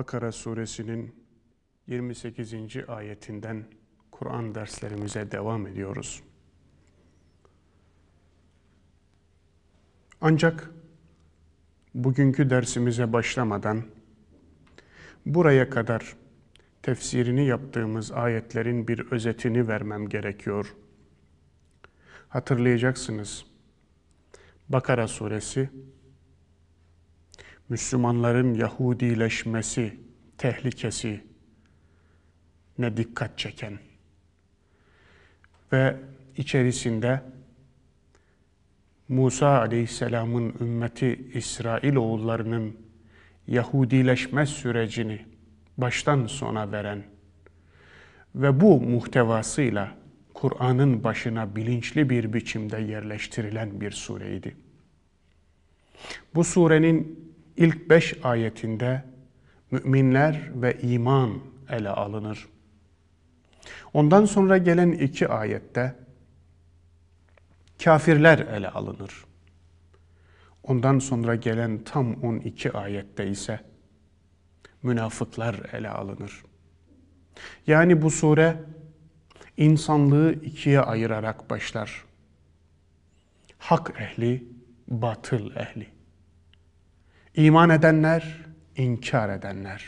Bakara suresinin 28. ayetinden Kur'an derslerimize devam ediyoruz. Ancak bugünkü dersimize başlamadan buraya kadar tefsirini yaptığımız ayetlerin bir özetini vermem gerekiyor. Hatırlayacaksınız. Bakara suresi Müslümanların Yahudileşmesi tehlikesi ne dikkat çeken ve içerisinde Musa aleyhisselamın ümmeti İsrail oğullarının Yahudileşme sürecini baştan sona veren ve bu muhtevasıyla Kur'an'ın başına bilinçli bir biçimde yerleştirilen bir sureydi. Bu surenin ilk beş ayetinde müminler ve iman ele alınır. Ondan sonra gelen iki ayette kafirler ele alınır. Ondan sonra gelen tam 12 ayette ise münafıklar ele alınır. Yani bu sure insanlığı ikiye ayırarak başlar. Hak ehli, batıl ehli. İman edenler, inkar edenler.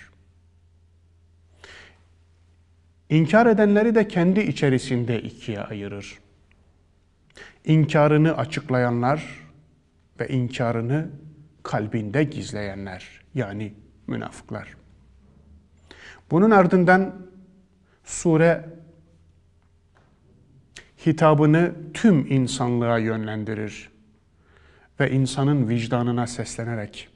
İnkar edenleri de kendi içerisinde ikiye ayırır. İnkarını açıklayanlar ve inkarını kalbinde gizleyenler yani münafıklar. Bunun ardından sure hitabını tüm insanlığa yönlendirir ve insanın vicdanına seslenerek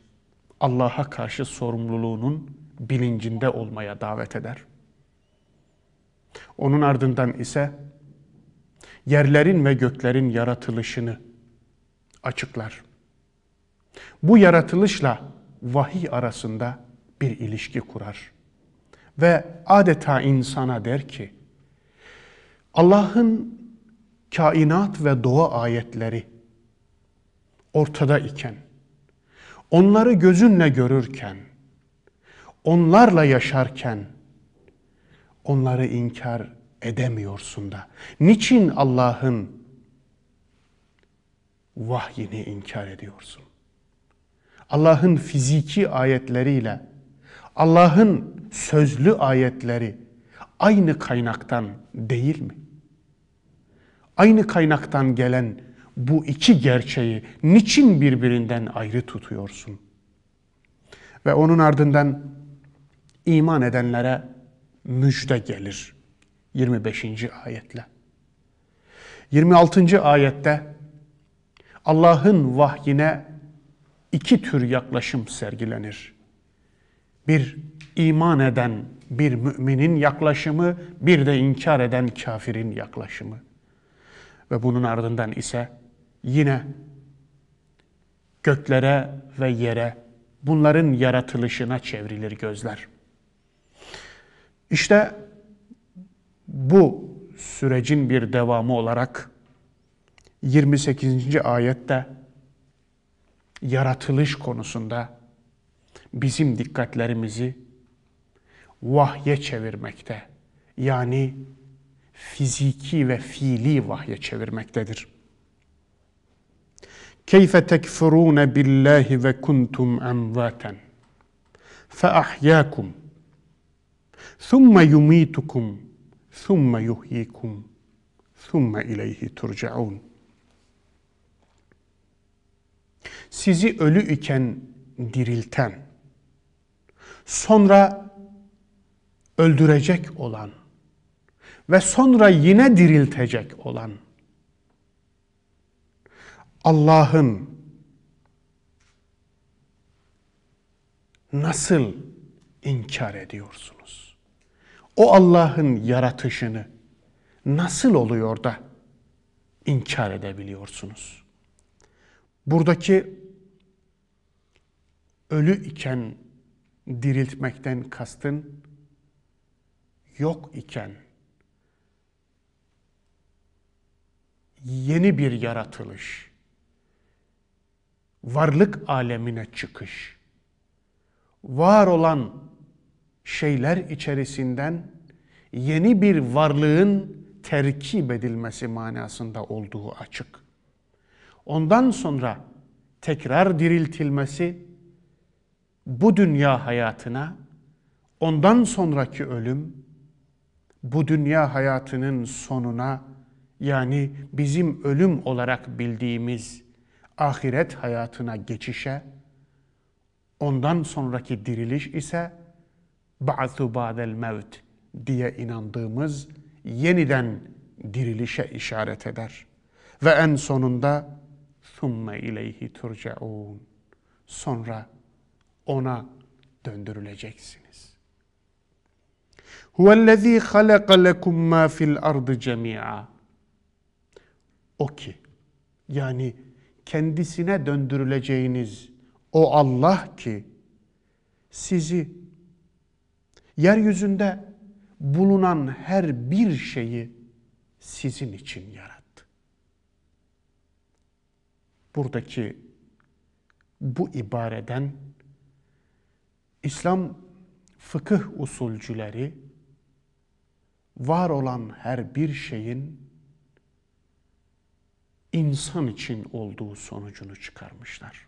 Allah'a karşı sorumluluğunun bilincinde olmaya davet eder. Onun ardından ise yerlerin ve göklerin yaratılışını açıklar. Bu yaratılışla vahiy arasında bir ilişki kurar ve adeta insana der ki Allah'ın kainat ve doğa ayetleri ortada iken onları gözünle görürken, onlarla yaşarken onları inkar edemiyorsun da. Niçin Allah'ın vahyini inkar ediyorsun? Allah'ın fiziki ayetleriyle Allah'ın sözlü ayetleri aynı kaynaktan değil mi? Aynı kaynaktan gelen bu iki gerçeği niçin birbirinden ayrı tutuyorsun? Ve onun ardından iman edenlere müjde gelir 25. ayetle. 26. ayette Allah'ın vahyine iki tür yaklaşım sergilenir. Bir iman eden bir müminin yaklaşımı, bir de inkar eden kafirin yaklaşımı. Ve bunun ardından ise yine göklere ve yere bunların yaratılışına çevrilir gözler. İşte bu sürecin bir devamı olarak 28. ayette yaratılış konusunda bizim dikkatlerimizi vahye çevirmekte. Yani fiziki ve fiili vahye çevirmektedir. Keyfe tekfurune billahi ve kuntum emvaten fe ahyakum thumme yumitukum thumme yuhyikum thumme Sizi ölü iken dirilten sonra öldürecek olan ve sonra yine diriltecek olan Allah'ın nasıl inkar ediyorsunuz? O Allah'ın yaratışını nasıl oluyor da inkar edebiliyorsunuz? Buradaki ölü iken diriltmekten kastın yok iken yeni bir yaratılış varlık alemine çıkış, var olan şeyler içerisinden yeni bir varlığın terkip edilmesi manasında olduğu açık. Ondan sonra tekrar diriltilmesi bu dünya hayatına, ondan sonraki ölüm bu dünya hayatının sonuna yani bizim ölüm olarak bildiğimiz ahiret hayatına geçişe, ondan sonraki diriliş ise ba'thu ba'del mevt diye inandığımız yeniden dirilişe işaret eder. Ve en sonunda thumme ileyhi turcaun. Sonra ona döndürüleceksiniz. Huvellezî halaka lekum mâ fil ardı cemî'a. O ki, yani kendisine döndürüleceğiniz o Allah ki sizi yeryüzünde bulunan her bir şeyi sizin için yarattı. Buradaki bu ibareden İslam fıkıh usulcüleri var olan her bir şeyin insan için olduğu sonucunu çıkarmışlar.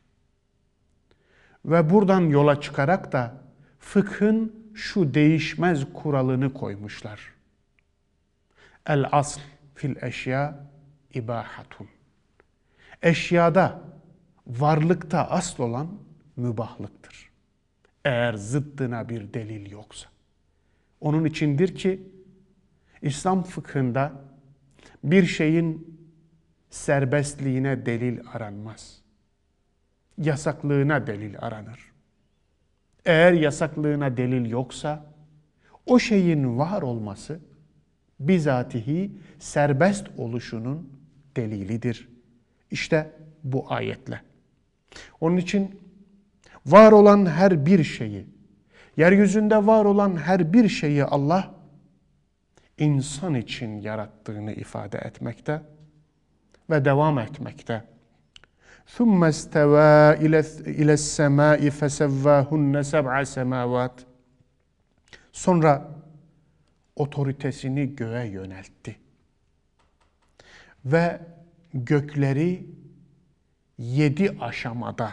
Ve buradan yola çıkarak da fıkhın şu değişmez kuralını koymuşlar. El asl fil eşya ibahatun. Eşyada, varlıkta asıl olan mübahlıktır. Eğer zıddına bir delil yoksa. Onun içindir ki İslam fıkhında bir şeyin serbestliğine delil aranmaz. Yasaklığına delil aranır. Eğer yasaklığına delil yoksa o şeyin var olması bizatihi serbest oluşunun delilidir. İşte bu ayetle. Onun için var olan her bir şeyi, yeryüzünde var olan her bir şeyi Allah insan için yarattığını ifade etmekte ve devam etmekte. ثُمَّ اسْتَوَى اِلَى السَّمَاءِ فَسَوَّاهُنَّ سَبْعَ سَمَاوَاتٍ Sonra otoritesini göğe yöneltti. Ve gökleri yedi aşamada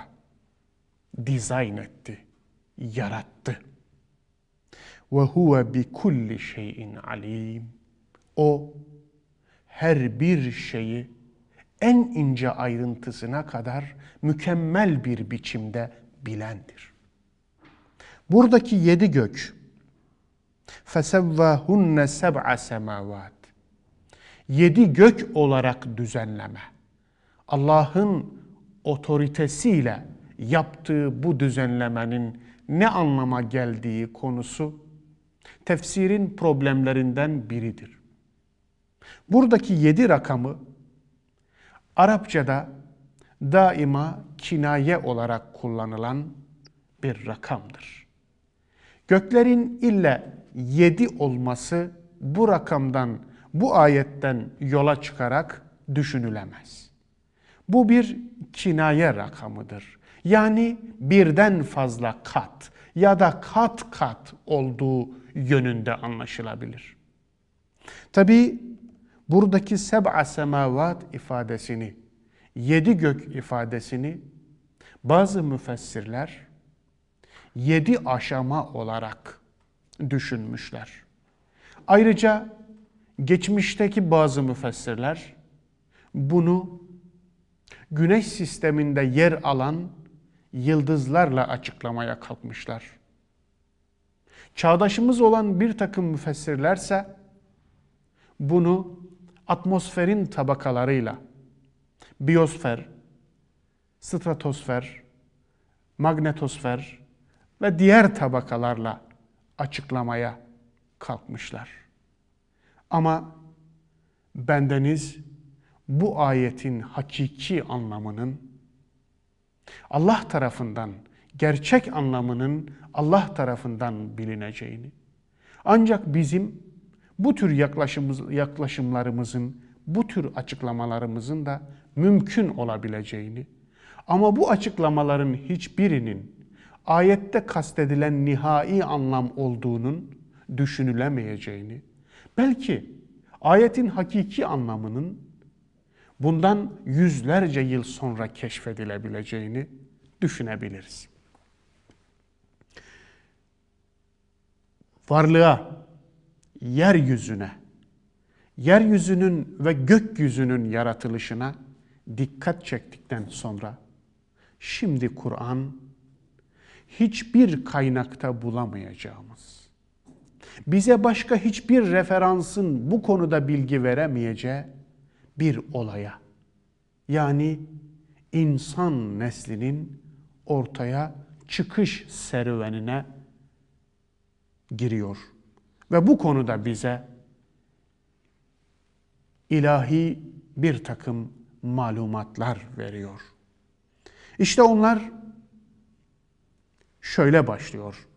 dizayn etti, yarattı. Ve huve bi kulli şeyin alim. O her bir şeyi en ince ayrıntısına kadar mükemmel bir biçimde bilendir. Buradaki yedi gök فَسَوَّهُنَّ سَبْعَ semavat. Yedi gök olarak düzenleme. Allah'ın otoritesiyle yaptığı bu düzenlemenin ne anlama geldiği konusu tefsirin problemlerinden biridir. Buradaki yedi rakamı Arapçada daima kinaye olarak kullanılan bir rakamdır. Göklerin ille yedi olması bu rakamdan, bu ayetten yola çıkarak düşünülemez. Bu bir kinaye rakamıdır. Yani birden fazla kat ya da kat kat olduğu yönünde anlaşılabilir. Tabi buradaki seb'a semavat ifadesini, yedi gök ifadesini bazı müfessirler yedi aşama olarak düşünmüşler. Ayrıca geçmişteki bazı müfessirler bunu güneş sisteminde yer alan yıldızlarla açıklamaya kalkmışlar. Çağdaşımız olan bir takım müfessirlerse bunu atmosferin tabakalarıyla biosfer, stratosfer, magnetosfer ve diğer tabakalarla açıklamaya kalkmışlar. Ama bendeniz bu ayetin hakiki anlamının Allah tarafından gerçek anlamının Allah tarafından bilineceğini ancak bizim bu tür yaklaşımımız, yaklaşımlarımızın, bu tür açıklamalarımızın da mümkün olabileceğini ama bu açıklamaların hiçbirinin ayette kastedilen nihai anlam olduğunun düşünülemeyeceğini, belki ayetin hakiki anlamının bundan yüzlerce yıl sonra keşfedilebileceğini düşünebiliriz. Varlığa, yeryüzüne, yeryüzünün ve gökyüzünün yaratılışına dikkat çektikten sonra şimdi Kur'an hiçbir kaynakta bulamayacağımız, bize başka hiçbir referansın bu konuda bilgi veremeyeceği bir olaya, yani insan neslinin ortaya çıkış serüvenine giriyor.'' Ve bu konuda bize ilahi bir takım malumatlar veriyor. İşte onlar şöyle başlıyor.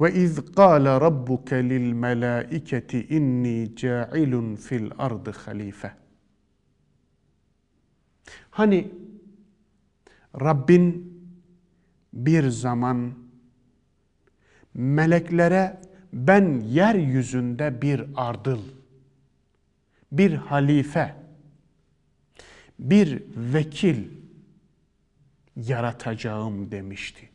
Ve iz qala rabbuke lil melaiketi inni ca'ilun fil ardı halife. Hani Rabbin bir zaman meleklere ben yeryüzünde bir ardıl, bir halife, bir vekil yaratacağım demişti.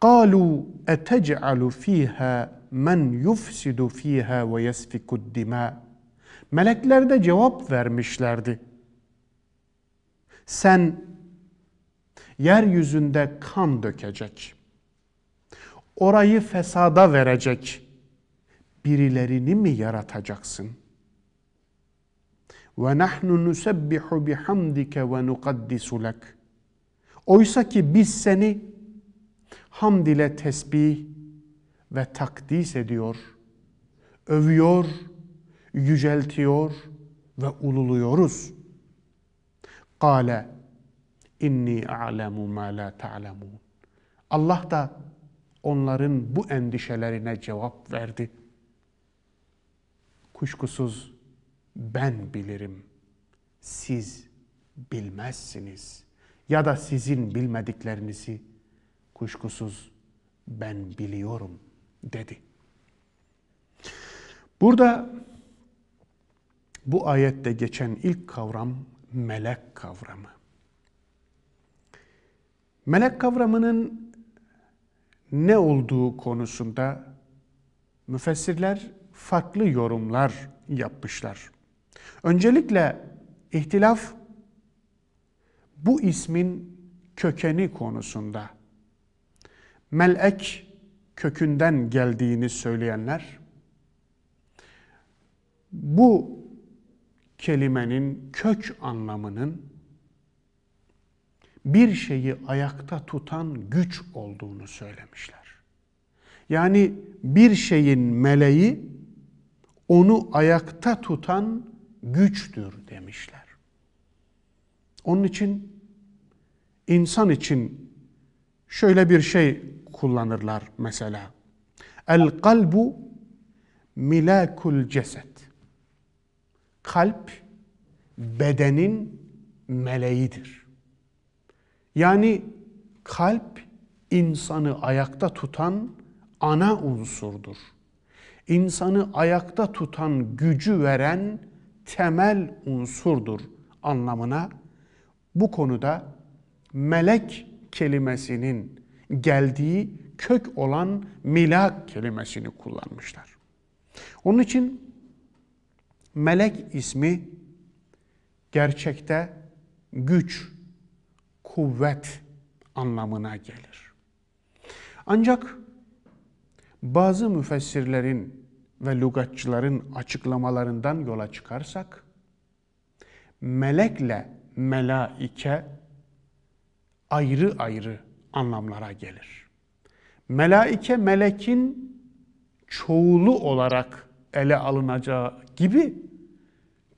قالوا أتجعل فيها men yufsidu fiha ve yesfiku Melekler de cevap vermişlerdi. Sen yeryüzünde kan dökecek, orayı fesada verecek birilerini mi yaratacaksın? Ve nahnu nusabbihu bihamdike ve nukaddisu lek. Oysa ki biz seni hamd ile tesbih ve takdis ediyor, övüyor, yüceltiyor ve ululuyoruz. Kale inni a'lemu ma la ta'lemun. Allah da onların bu endişelerine cevap verdi. Kuşkusuz ben bilirim, siz bilmezsiniz ya da sizin bilmediklerinizi kuşkusuz ben biliyorum dedi. Burada bu ayette geçen ilk kavram melek kavramı. Melek kavramının ne olduğu konusunda müfessirler farklı yorumlar yapmışlar. Öncelikle ihtilaf bu ismin kökeni konusunda melek kökünden geldiğini söyleyenler bu kelimenin kök anlamının bir şeyi ayakta tutan güç olduğunu söylemişler. Yani bir şeyin meleği onu ayakta tutan güçtür demişler. Onun için insan için şöyle bir şey kullanırlar mesela. El kalbu milakul ceset. Kalp bedenin meleğidir. Yani kalp insanı ayakta tutan ana unsurdur. İnsanı ayakta tutan gücü veren temel unsurdur anlamına bu konuda melek kelimesinin geldiği kök olan milak kelimesini kullanmışlar. Onun için melek ismi gerçekte güç, kuvvet anlamına gelir. Ancak bazı müfessirlerin ve lügatçıların açıklamalarından yola çıkarsak, melekle melaike ayrı ayrı anlamlara gelir. Melaike melekin çoğulu olarak ele alınacağı gibi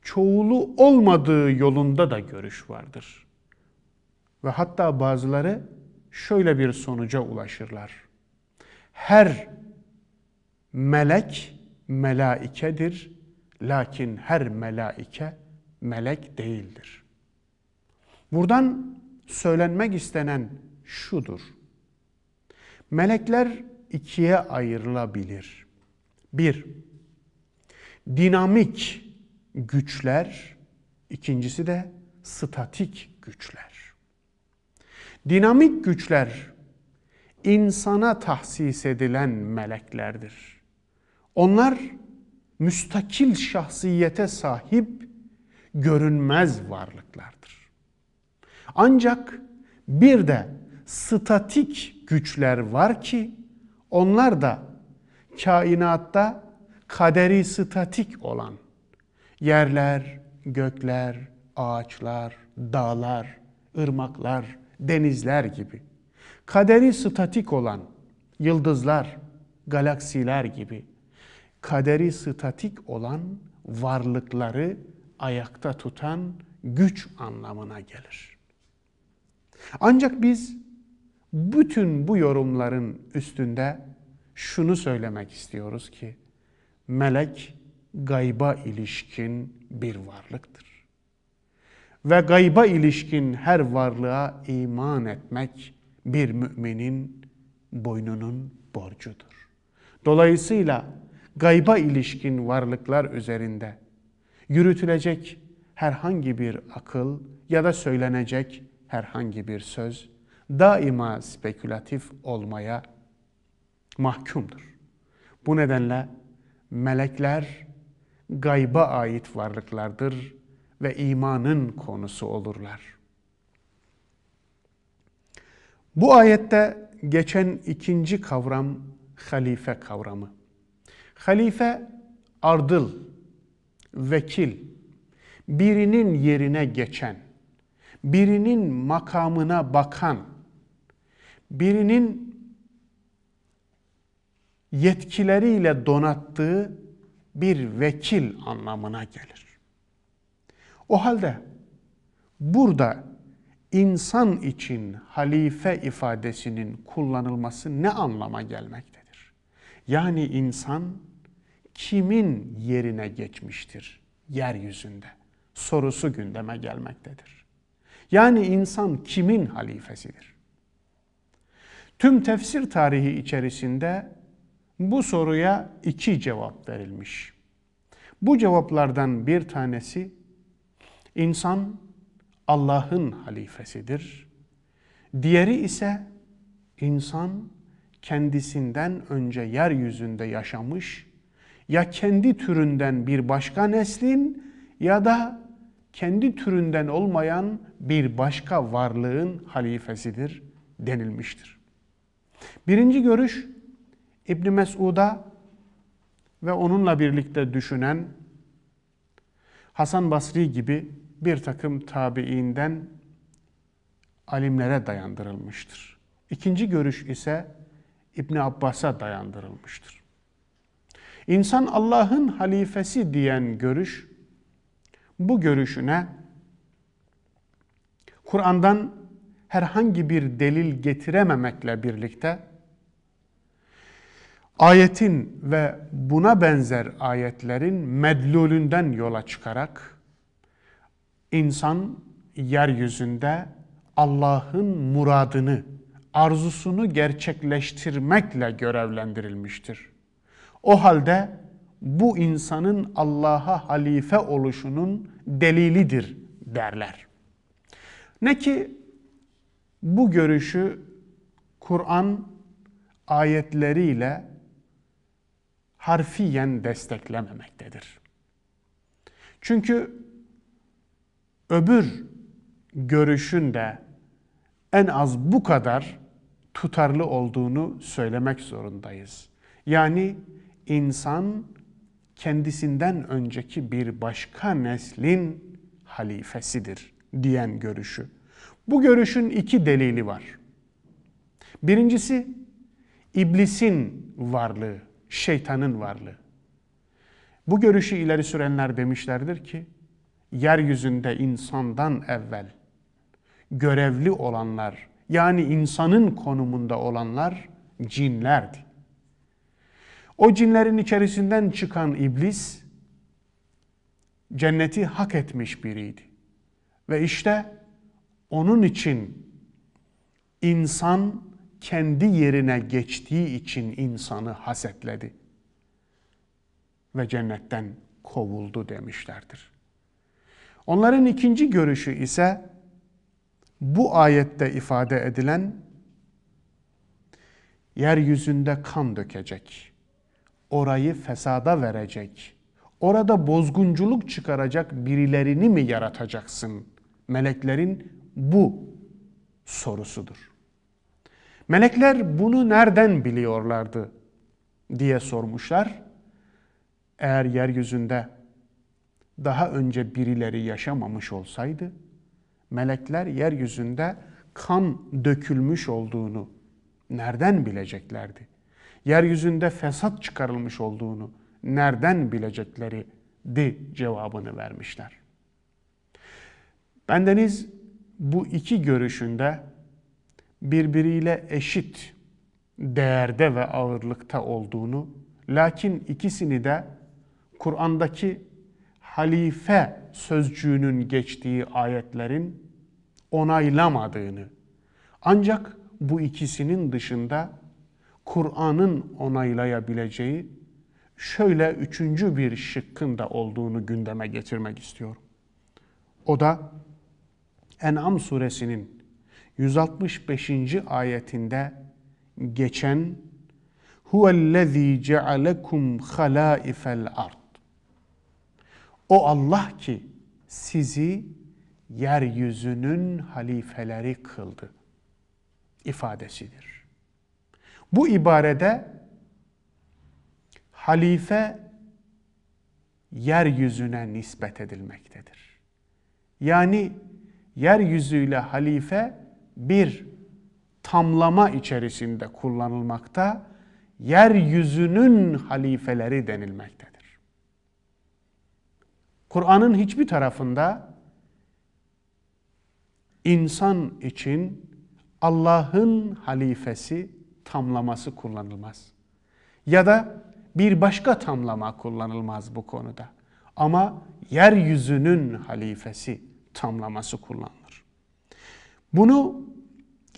çoğulu olmadığı yolunda da görüş vardır. Ve hatta bazıları şöyle bir sonuca ulaşırlar. Her melek melaikedir, lakin her melaike melek değildir. Buradan söylenmek istenen şudur. Melekler ikiye ayrılabilir. Bir, dinamik güçler, ikincisi de statik güçler. Dinamik güçler insana tahsis edilen meleklerdir. Onlar müstakil şahsiyete sahip görünmez varlıklardır. Ancak bir de statik güçler var ki onlar da kainatta kaderi statik olan yerler, gökler, ağaçlar, dağlar, ırmaklar, denizler gibi. Kaderi statik olan yıldızlar, galaksiler gibi. Kaderi statik olan varlıkları ayakta tutan güç anlamına gelir. Ancak biz bütün bu yorumların üstünde şunu söylemek istiyoruz ki melek gayba ilişkin bir varlıktır ve gayba ilişkin her varlığa iman etmek bir müminin boynunun borcudur. Dolayısıyla gayba ilişkin varlıklar üzerinde yürütülecek herhangi bir akıl ya da söylenecek herhangi bir söz daima spekülatif olmaya mahkumdur. Bu nedenle melekler gayba ait varlıklardır ve imanın konusu olurlar. Bu ayette geçen ikinci kavram halife kavramı. Halife ardıl, vekil, birinin yerine geçen, birinin makamına bakan, birinin yetkileriyle donattığı bir vekil anlamına gelir. O halde burada insan için halife ifadesinin kullanılması ne anlama gelmektedir? Yani insan kimin yerine geçmiştir yeryüzünde sorusu gündeme gelmektedir. Yani insan kimin halifesidir? Tüm tefsir tarihi içerisinde bu soruya iki cevap verilmiş. Bu cevaplardan bir tanesi İnsan Allah'ın halifesidir. Diğeri ise insan kendisinden önce yeryüzünde yaşamış ya kendi türünden bir başka neslin ya da kendi türünden olmayan bir başka varlığın halifesidir denilmiştir. Birinci görüş İbn Mesud'a ve onunla birlikte düşünen Hasan Basri gibi bir takım tabiinden alimlere dayandırılmıştır. İkinci görüş ise İbn Abbas'a dayandırılmıştır. İnsan Allah'ın halifesi diyen görüş bu görüşüne Kur'an'dan herhangi bir delil getirememekle birlikte ayetin ve buna benzer ayetlerin medlulünden yola çıkarak İnsan yeryüzünde Allah'ın muradını, arzusunu gerçekleştirmekle görevlendirilmiştir. O halde bu insanın Allah'a halife oluşunun delilidir derler. Ne ki bu görüşü Kur'an ayetleriyle harfiyen desteklememektedir. Çünkü öbür görüşün de en az bu kadar tutarlı olduğunu söylemek zorundayız. Yani insan kendisinden önceki bir başka neslin halifesidir diyen görüşü. Bu görüşün iki delili var. Birincisi iblisin varlığı, şeytanın varlığı. Bu görüşü ileri sürenler demişlerdir ki yeryüzünde insandan evvel görevli olanlar yani insanın konumunda olanlar cinlerdi. O cinlerin içerisinden çıkan iblis cenneti hak etmiş biriydi. Ve işte onun için insan kendi yerine geçtiği için insanı hasetledi ve cennetten kovuldu demişlerdir. Onların ikinci görüşü ise bu ayette ifade edilen yeryüzünde kan dökecek, orayı fesada verecek, orada bozgunculuk çıkaracak birilerini mi yaratacaksın? Meleklerin bu sorusudur. Melekler bunu nereden biliyorlardı diye sormuşlar. Eğer yeryüzünde daha önce birileri yaşamamış olsaydı, melekler yeryüzünde kan dökülmüş olduğunu nereden bileceklerdi? Yeryüzünde fesat çıkarılmış olduğunu nereden bilecekleri di cevabını vermişler. Bendeniz bu iki görüşünde birbiriyle eşit değerde ve ağırlıkta olduğunu, lakin ikisini de Kur'an'daki halife sözcüğünün geçtiği ayetlerin onaylamadığını ancak bu ikisinin dışında Kur'an'ın onaylayabileceği şöyle üçüncü bir şıkkın da olduğunu gündeme getirmek istiyorum. O da En'am suresinin 165. ayetinde geçen huvellezî cealekum halâifel ard o Allah ki sizi yeryüzünün halifeleri kıldı ifadesidir. Bu ibarede halife yeryüzüne nispet edilmektedir. Yani yeryüzüyle halife bir tamlama içerisinde kullanılmakta, yeryüzünün halifeleri denilmektedir. Kur'an'ın hiçbir tarafında insan için Allah'ın halifesi tamlaması kullanılmaz. Ya da bir başka tamlama kullanılmaz bu konuda. Ama yeryüzünün halifesi tamlaması kullanılır. Bunu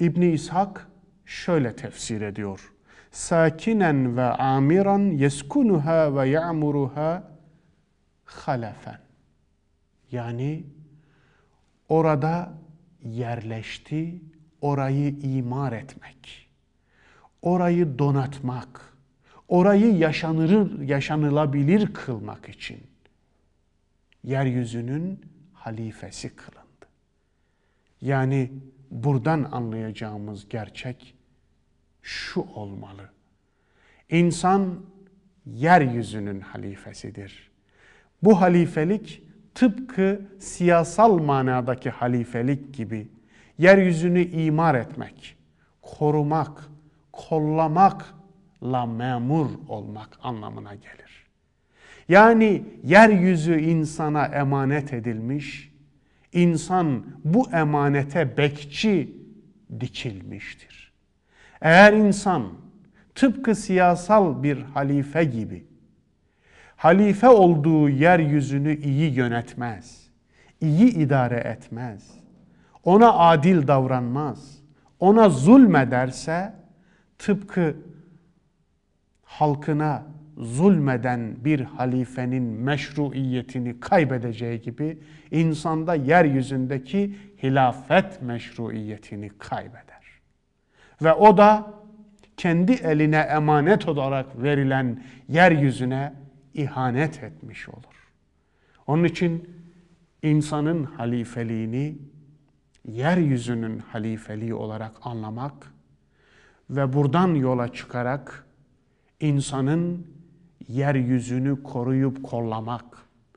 İbni İshak şöyle tefsir ediyor. Sakinen ve amiran yeskunuha ve ya'muruha halefen. Yani orada yerleşti, orayı imar etmek, orayı donatmak, orayı yaşanır, yaşanılabilir kılmak için yeryüzünün halifesi kılındı. Yani buradan anlayacağımız gerçek şu olmalı. İnsan yeryüzünün halifesidir. Bu halifelik tıpkı siyasal manadaki halifelik gibi yeryüzünü imar etmek, korumak, kollamakla memur olmak anlamına gelir. Yani yeryüzü insana emanet edilmiş, insan bu emanete bekçi dikilmiştir. Eğer insan tıpkı siyasal bir halife gibi halife olduğu yeryüzünü iyi yönetmez. iyi idare etmez. Ona adil davranmaz. Ona zulmederse tıpkı halkına zulmeden bir halifenin meşruiyetini kaybedeceği gibi insanda yeryüzündeki hilafet meşruiyetini kaybeder. Ve o da kendi eline emanet olarak verilen yeryüzüne ihanet etmiş olur. Onun için insanın halifeliğini yeryüzünün halifeliği olarak anlamak ve buradan yola çıkarak insanın yeryüzünü koruyup kollamak,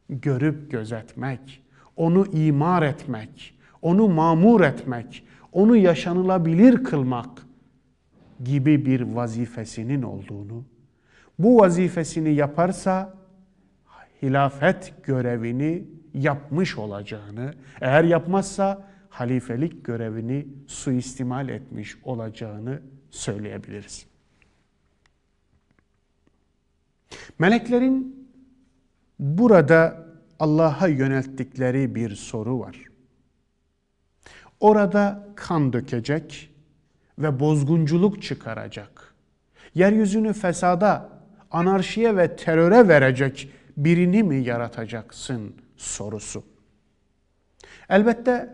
görüp gözetmek, onu imar etmek, onu mamur etmek, onu yaşanılabilir kılmak gibi bir vazifesinin olduğunu bu vazifesini yaparsa hilafet görevini yapmış olacağını, eğer yapmazsa halifelik görevini suistimal etmiş olacağını söyleyebiliriz. Meleklerin burada Allah'a yönelttikleri bir soru var. Orada kan dökecek ve bozgunculuk çıkaracak, yeryüzünü fesada anarşiye ve teröre verecek birini mi yaratacaksın sorusu. Elbette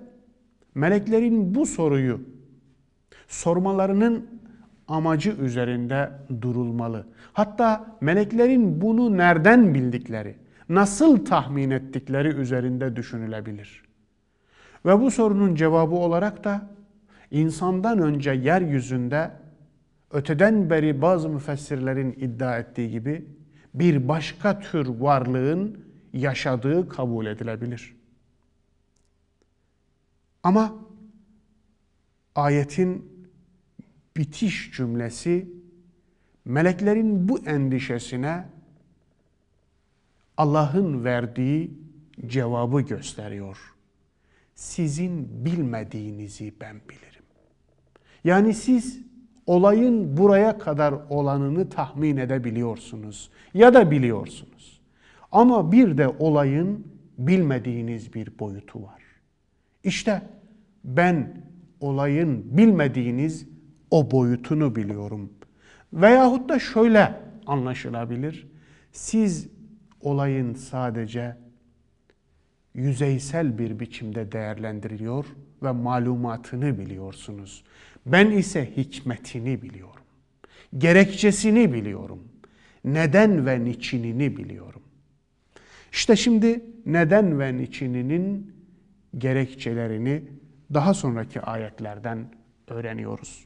meleklerin bu soruyu sormalarının amacı üzerinde durulmalı. Hatta meleklerin bunu nereden bildikleri, nasıl tahmin ettikleri üzerinde düşünülebilir. Ve bu sorunun cevabı olarak da insandan önce yeryüzünde öteden beri bazı müfessirlerin iddia ettiği gibi bir başka tür varlığın yaşadığı kabul edilebilir. Ama ayetin bitiş cümlesi meleklerin bu endişesine Allah'ın verdiği cevabı gösteriyor. Sizin bilmediğinizi ben bilirim. Yani siz olayın buraya kadar olanını tahmin edebiliyorsunuz ya da biliyorsunuz. Ama bir de olayın bilmediğiniz bir boyutu var. İşte ben olayın bilmediğiniz o boyutunu biliyorum. Veyahut da şöyle anlaşılabilir. Siz olayın sadece yüzeysel bir biçimde değerlendiriliyor ve malumatını biliyorsunuz. Ben ise hikmetini biliyorum. Gerekçesini biliyorum. Neden ve niçinini biliyorum. İşte şimdi neden ve niçininin gerekçelerini daha sonraki ayetlerden öğreniyoruz.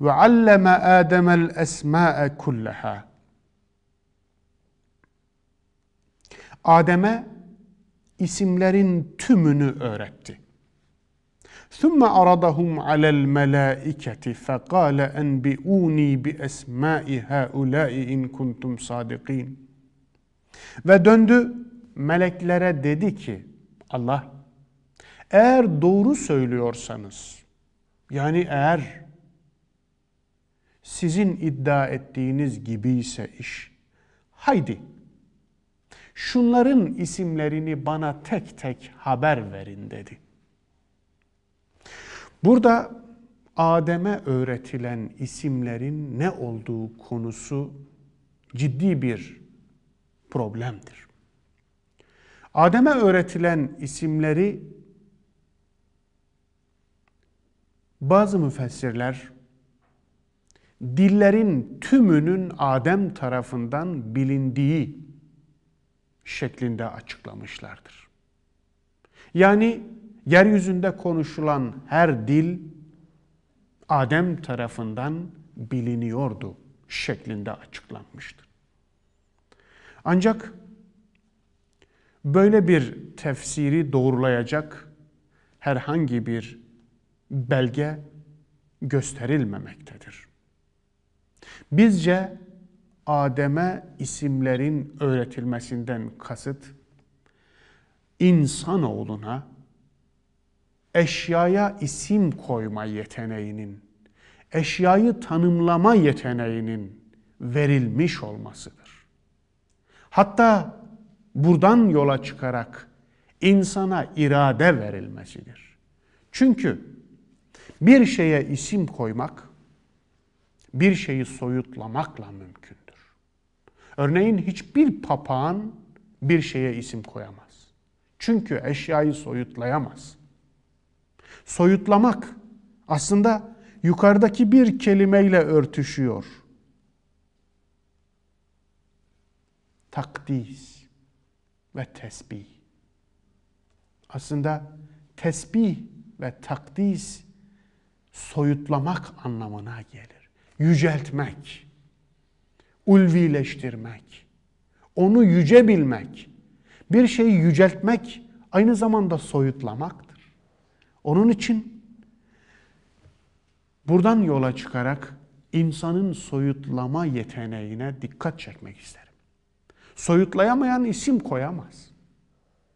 Ve alleme Adem'el esma'e kullaha. Adem'e isimlerin tümünü öğretti. ثم عرضهم على الملائكة فقال أنبئوني بأسماء هؤلاء إن kuntum صادقين Ve döndü meleklere dedi ki Allah eğer doğru söylüyorsanız yani eğer sizin iddia ettiğiniz gibi ise iş haydi şunların isimlerini bana tek tek haber verin dedi. Burada Adem'e öğretilen isimlerin ne olduğu konusu ciddi bir problemdir. Adem'e öğretilen isimleri bazı müfessirler dillerin tümünün Adem tarafından bilindiği şeklinde açıklamışlardır. Yani Yeryüzünde konuşulan her dil Adem tarafından biliniyordu şeklinde açıklanmıştır. Ancak böyle bir tefsiri doğrulayacak herhangi bir belge gösterilmemektedir. Bizce Adem'e isimlerin öğretilmesinden kasıt insanoğluna eşyaya isim koyma yeteneğinin, eşyayı tanımlama yeteneğinin verilmiş olmasıdır. Hatta buradan yola çıkarak insana irade verilmesidir. Çünkü bir şeye isim koymak, bir şeyi soyutlamakla mümkündür. Örneğin hiçbir papağan bir şeye isim koyamaz. Çünkü eşyayı soyutlayamaz soyutlamak aslında yukarıdaki bir kelimeyle örtüşüyor. Takdis ve tesbih. Aslında tesbih ve takdis soyutlamak anlamına gelir. Yüceltmek, ulvileştirmek, onu yüce bilmek. Bir şeyi yüceltmek aynı zamanda soyutlamak, onun için buradan yola çıkarak insanın soyutlama yeteneğine dikkat çekmek isterim. Soyutlayamayan isim koyamaz.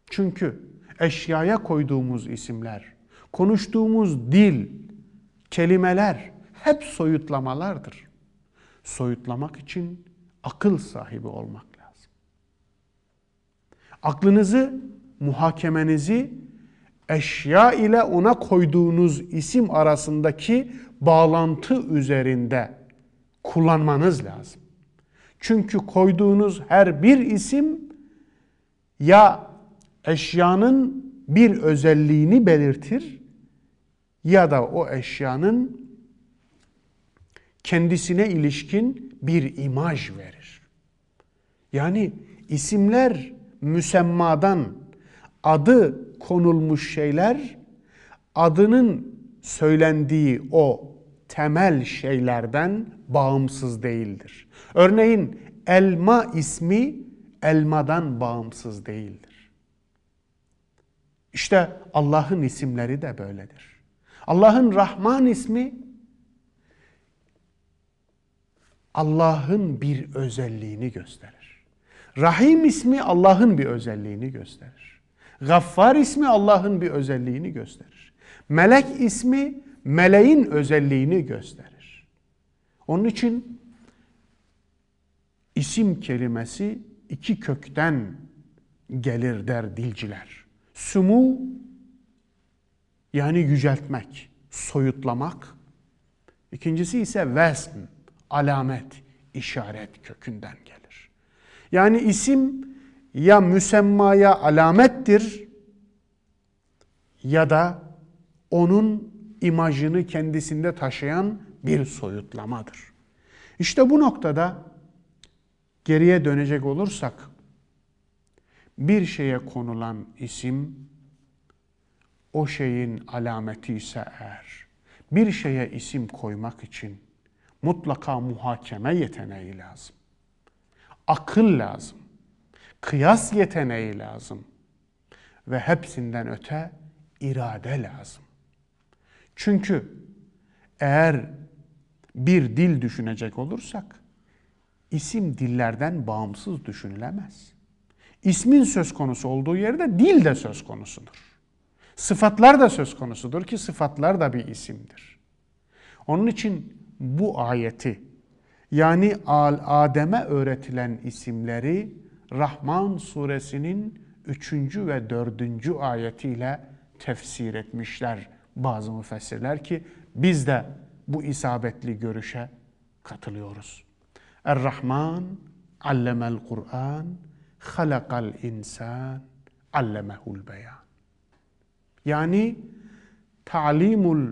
Çünkü eşyaya koyduğumuz isimler, konuştuğumuz dil, kelimeler hep soyutlamalardır. Soyutlamak için akıl sahibi olmak lazım. Aklınızı, muhakemenizi eşya ile ona koyduğunuz isim arasındaki bağlantı üzerinde kullanmanız lazım. Çünkü koyduğunuz her bir isim ya eşyanın bir özelliğini belirtir ya da o eşyanın kendisine ilişkin bir imaj verir. Yani isimler müsemmadan, adı konulmuş şeyler adının söylendiği o temel şeylerden bağımsız değildir. Örneğin elma ismi elmadan bağımsız değildir. İşte Allah'ın isimleri de böyledir. Allah'ın Rahman ismi Allah'ın bir özelliğini gösterir. Rahim ismi Allah'ın bir özelliğini gösterir. Gaffar ismi Allah'ın bir özelliğini gösterir. Melek ismi meleğin özelliğini gösterir. Onun için isim kelimesi iki kökten gelir der dilciler. Sumu yani yüceltmek, soyutlamak. İkincisi ise vesm alamet, işaret kökünden gelir. Yani isim ya müsemmaya alamettir ya da onun imajını kendisinde taşıyan bir soyutlamadır. İşte bu noktada geriye dönecek olursak bir şeye konulan isim o şeyin alameti ise eğer bir şeye isim koymak için mutlaka muhakeme yeteneği lazım. Akıl lazım kıyas yeteneği lazım. Ve hepsinden öte irade lazım. Çünkü eğer bir dil düşünecek olursak isim dillerden bağımsız düşünülemez. İsmin söz konusu olduğu yerde dil de söz konusudur. Sıfatlar da söz konusudur ki sıfatlar da bir isimdir. Onun için bu ayeti yani Adem'e öğretilen isimleri Rahman suresinin üçüncü ve dördüncü ayetiyle tefsir etmişler bazı müfessirler ki biz de bu isabetli görüşe katılıyoruz. Er-Rahman allemel Kur'an halakal insan allemehul beyan. Yani talimul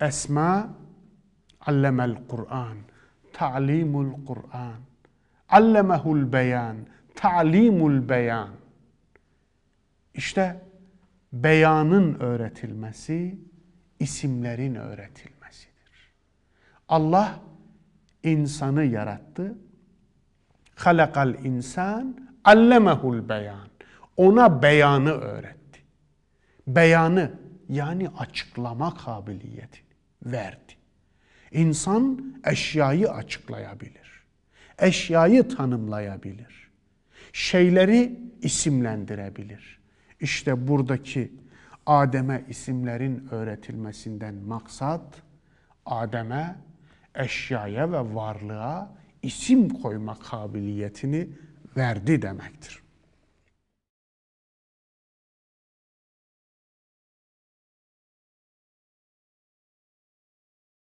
esma allemel Kur'an. Talimul Kur'an. Allemehul beyan ta'limul beyan. İşte beyanın öğretilmesi, isimlerin öğretilmesidir. Allah insanı yarattı. Halakal insan allemehul beyan. Ona beyanı öğretti. Beyanı yani açıklama kabiliyeti verdi. İnsan eşyayı açıklayabilir. Eşyayı tanımlayabilir şeyleri isimlendirebilir. İşte buradaki Adem'e isimlerin öğretilmesinden maksat Adem'e eşyaya ve varlığa isim koyma kabiliyetini verdi demektir.